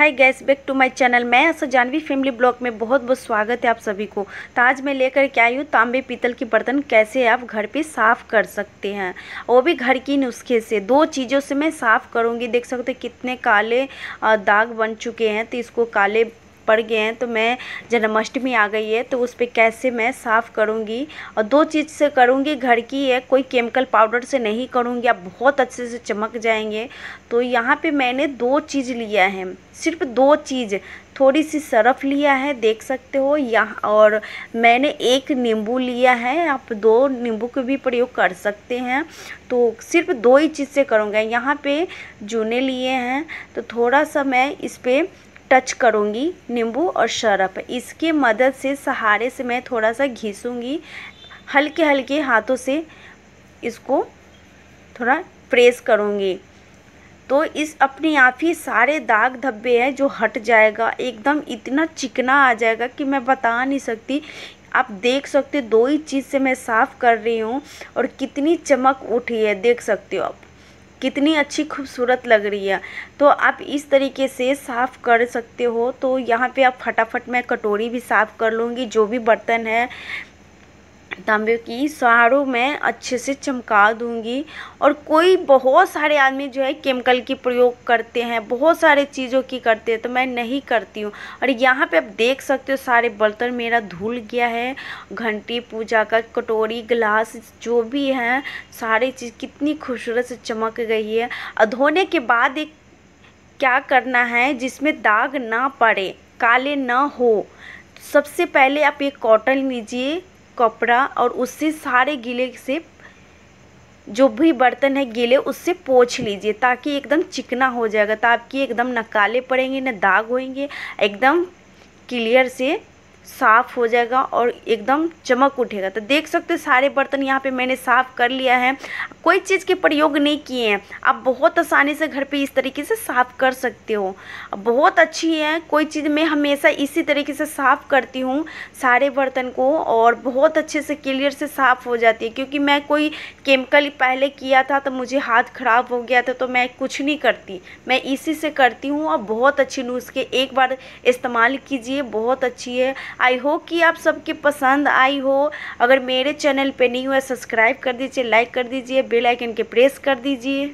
hi guys back to my channel मैं असर Janvi family blog में बहुत बहुत स्वागत है आप सभी को तो आज मैं लेकर के आई हूँ तांबे पीतल के बर्तन कैसे आप घर पे साफ़ कर सकते हैं वो भी घर की नुस्खे से दो चीज़ों से मैं साफ़ करूँगी देख सकते कितने काले दाग बन चुके हैं तो इसको काले पड़ गए हैं तो मैं जन्माष्टमी आ गई है तो उस पर कैसे मैं साफ़ करूँगी और दो चीज़ से करूँगी घर की है कोई केमिकल पाउडर से नहीं करूँगी आप बहुत अच्छे से चमक जाएंगे तो यहाँ पे मैंने दो चीज़ लिया है सिर्फ दो चीज़ थोड़ी सी सरफ लिया है देख सकते हो यहाँ और मैंने एक नींबू लिया है आप दो नींबू का भी प्रयोग कर सकते हैं तो सिर्फ दो ही चीज़ से करूँगा यहाँ पे जूने लिए हैं तो थोड़ा सा मैं इस पर टच करूँगी नींबू और शरप इसके मदद से सहारे से मैं थोड़ा सा घिसूँगी हल्के हल्के हाथों से इसको थोड़ा प्रेस करूँगी तो इस अपने आप ही सारे दाग धब्बे हैं जो हट जाएगा एकदम इतना चिकना आ जाएगा कि मैं बता नहीं सकती आप देख सकते दो ही चीज़ से मैं साफ़ कर रही हूँ और कितनी चमक उठी है देख सकते हो आप कितनी अच्छी खूबसूरत लग रही है तो आप इस तरीके से साफ़ कर सकते हो तो यहाँ पे आप फटाफट मैं कटोरी भी साफ़ कर लूँगी जो भी बर्तन है तांबे की सारों में अच्छे से चमका दूंगी और कोई बहुत सारे आदमी जो है केमिकल की प्रयोग करते हैं बहुत सारे चीज़ों की करते हैं तो मैं नहीं करती हूँ और यहाँ पे आप देख सकते हो सारे बर्तन मेरा धुल गया है घंटी पूजा का कटोरी गिलास जो भी है सारे चीज़ कितनी खूबसूरत से चमक गई है और धोने के बाद एक क्या करना है जिसमें दाग ना पड़े काले ना हो सबसे पहले आप एक कॉटन लीजिए कपड़ा और उससे सारे गीले से जो भी बर्तन है गीले उससे पोछ लीजिए ताकि एकदम चिकना हो जाएगा तो आपकी एकदम न काले पड़ेंगे ना दाग होएंगे एकदम क्लियर से साफ़ हो जाएगा और एकदम चमक उठेगा तो देख सकते हो सारे बर्तन यहाँ पे मैंने साफ़ कर लिया है कोई चीज़ के प्रयोग नहीं किए हैं आप बहुत आसानी से घर पे इस तरीके से साफ़ कर सकते हो बहुत अच्छी है कोई चीज़ मैं हमेशा इसी तरीके से साफ़ करती हूँ सारे बर्तन को और बहुत अच्छे से क्लियर से साफ़ हो जाती है क्योंकि मैं कोई केमिकल पहले किया था तो मुझे हाथ ख़राब हो गया था तो मैं कुछ नहीं करती मैं इसी से करती हूँ और बहुत अच्छी नुस्खे एक बार इस्तेमाल कीजिए बहुत अच्छी है आई होप कि आप सबके पसंद आई हो अगर मेरे चैनल पे नहीं हुआ सब्सक्राइब कर दीजिए लाइक कर दीजिए बेल आइकन के प्रेस कर दीजिए